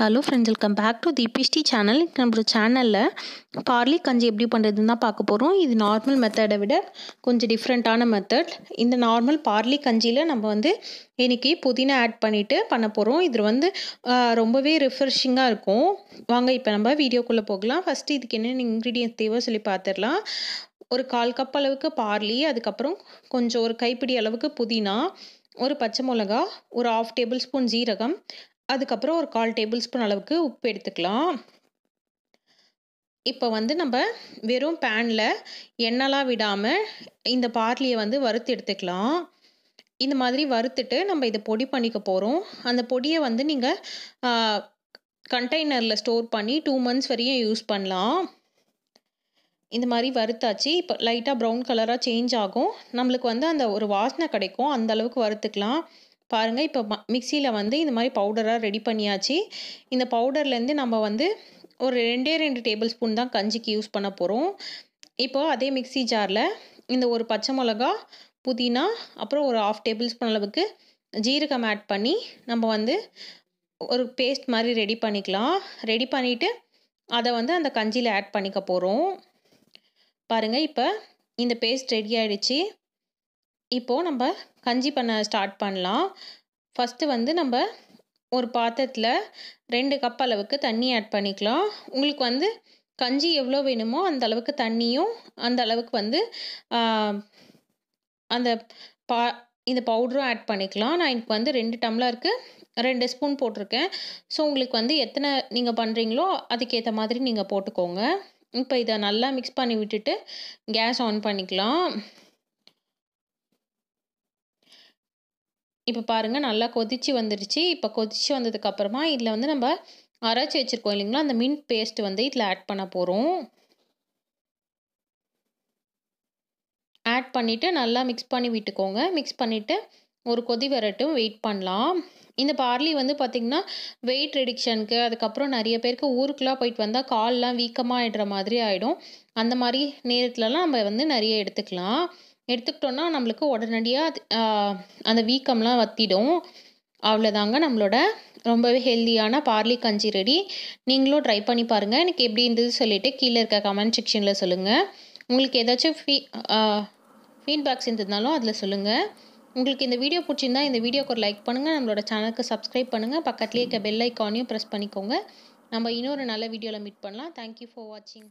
hello friends welcome back to பிஸ்டி channel நம்மளோட சேனலில் பார்லி கஞ்சி எப்படி பண்ணுறதுன்னு தான் பார்க்க போகிறோம் இது நார்மல் மெத்தடை விட கொஞ்சம் டிஃப்ரெண்ட்டான மெத்தட் இந்த நார்மல் பார்லி கஞ்சியில் நம்ம வந்து இன்றைக்கி புதினா ஆட் பண்ணிவிட்டு பண்ண போகிறோம் இது வந்து ரொம்பவே ரிஃப்ரெஷிங்காக இருக்கும் வாங்க இப்போ நம்ம வீடியோக்குள்ளே போகலாம் ஃபஸ்ட்டு இதுக்கு என்னென்ன இன்க்ரீடியன்ஸ் தேவை சொல்லி பார்த்துடலாம் ஒரு கால் கப் அளவுக்கு பார்லி அதுக்கப்புறம் கொஞ்சம் ஒரு கைப்பிடி அளவுக்கு புதினா ஒரு பச்சை மிளகா ஒரு ஆஃப் டேபிள் ஸ்பூன் ஜீரகம் அதுக்கப்புறம் ஒரு கால் டேபிள் ஸ்பூன் அளவுக்கு உப்பு எடுத்துக்கலாம் இப்போ வந்து நம்ம வெறும் பேனில் எண்ணெய்லாம் விடாமல் இந்த பார்லியை வந்து வறுத்து எடுத்துக்கலாம் இந்த மாதிரி வறுத்துட்டு நம்ம இதை பொடி பண்ணிக்க போகிறோம் அந்த பொடியை வந்து நீங்கள் கண்டெய்னரில் ஸ்டோர் பண்ணி டூ மந்த்ஸ் வரையும் யூஸ் பண்ணலாம் இந்த மாதிரி வறுத்தாச்சு இப்போ லைட்டாக ப்ரௌன் கலராக சேஞ்ச் ஆகும் நம்மளுக்கு வந்து அந்த ஒரு வாசனை கிடைக்கும் அந்த அளவுக்கு வறுத்துக்கலாம் பாருங்கள் இப்போ மிக்சியில் வந்து இந்த மாதிரி பவுடராக ரெடி பண்ணியாச்சு இந்த பவுடர்லேருந்து நம்ம வந்து ஒரு ரெண்டே ரெண்டு டேபிள் ஸ்பூன் தான் கஞ்சிக்கு யூஸ் பண்ண போகிறோம் இப்போ அதே மிக்சி ஜாரில் இந்த ஒரு பச்சை மிளகா புதினா அப்புறம் ஒரு ஆஃப் டேபிள் ஸ்பூன் அளவுக்கு ஜீரகம் ஆட் பண்ணி நம்ம வந்து ஒரு பேஸ்ட் மாதிரி ரெடி பண்ணிக்கலாம் ரெடி பண்ணிவிட்டு அதை வந்து அந்த கஞ்சியில் ஆட் பண்ணிக்க போகிறோம் பாருங்கள் இப்போ இந்த பேஸ்ட் ரெடி ஆகிடுச்சி இப்போது நம்ம கஞ்சி பண்ண ஸ்டார்ட் பண்ணலாம் ஃபஸ்ட்டு வந்து நம்ம ஒரு பாத்திரத்தில் ரெண்டு கப் அளவுக்கு தண்ணி ஆட் பண்ணிக்கலாம் உங்களுக்கு வந்து கஞ்சி எவ்வளோ வேணுமோ அந்த அளவுக்கு தண்ணியும் அந்த அளவுக்கு வந்து அந்த பா இந்த பவுடரும் ஆட் பண்ணிக்கலாம் நான் எனக்கு வந்து ரெண்டு டம்ளருக்கு ரெண்டு ஸ்பூன் போட்டிருக்கேன் ஸோ உங்களுக்கு வந்து எத்தனை நீங்கள் பண்ணுறீங்களோ அதுக்கேற்ற மாதிரி நீங்கள் போட்டுக்கோங்க இப்போ இதை நல்லா மிக்ஸ் பண்ணி விட்டுட்டு கேஸ் ஆன் பண்ணிக்கலாம் இப்போ பாருங்கள் நல்லா கொதித்து வந்துடுச்சு இப்போ கொதித்து வந்ததுக்கப்புறமா இதில் வந்து நம்ம அரைச்சி வச்சுருக்கோம் இல்லைங்களா அந்த மின்ட் பேஸ்ட் வந்து இதில் ஆட் பண்ண போகிறோம் ஆட் பண்ணிவிட்டு நல்லா மிக்ஸ் பண்ணி விட்டுக்கோங்க மிக்ஸ் பண்ணிவிட்டு ஒரு கொதி வரட்டும் வெயிட் பண்ணலாம் இந்த பார்லி வந்து பார்த்திங்கன்னா வெயிட் ரெடிக்ஷனுக்கு அதுக்கப்புறம் நிறைய பேருக்கு ஊருக்குலாம் போயிட்டு வந்தால் கால்லாம் வீக்கமாக ஆகிடுற மாதிரி ஆகிடும் அந்த மாதிரி நேரத்துலலாம் நம்ம வந்து நிறைய எடுத்துக்கலாம் எடுத்துக்கிட்டோன்னா நம்மளுக்கு உடனடியாக அந்த வீக்கம்லாம் வத்திடும் அவ்வளோதாங்க நம்மளோட ரொம்பவே ஹெல்த்தியான பார்லி கஞ்சி ரெடி நீங்களும் ட்ரை பண்ணி பாருங்கள் எனக்கு எப்படி இருந்தது சொல்லிவிட்டு கீழே இருக்க கமெண்ட் செக்ஷனில் சொல்லுங்கள் உங்களுக்கு ஏதாச்சும் ஃபீ ஃபீட்பேக்ஸ் இருந்ததுனாலும் அதில் சொல்லுங்கள் உங்களுக்கு இந்த வீடியோ பிடிச்சிருந்தா இந்த வீடியோக்கு ஒரு லைக் பண்ணுங்கள் நம்மளோட சேனலுக்கு சப்ஸ்கிரைப் பண்ணுங்கள் பக்கத்துலேயே இருக்க பெல் ஐக்கானையும் ப்ரெஸ் பண்ணிக்கோங்க நம்ம இன்னொரு நல்ல வீடியோவில் மீட் பண்ணலாம் தேங்க்யூ ஃபார் வாட்சிங்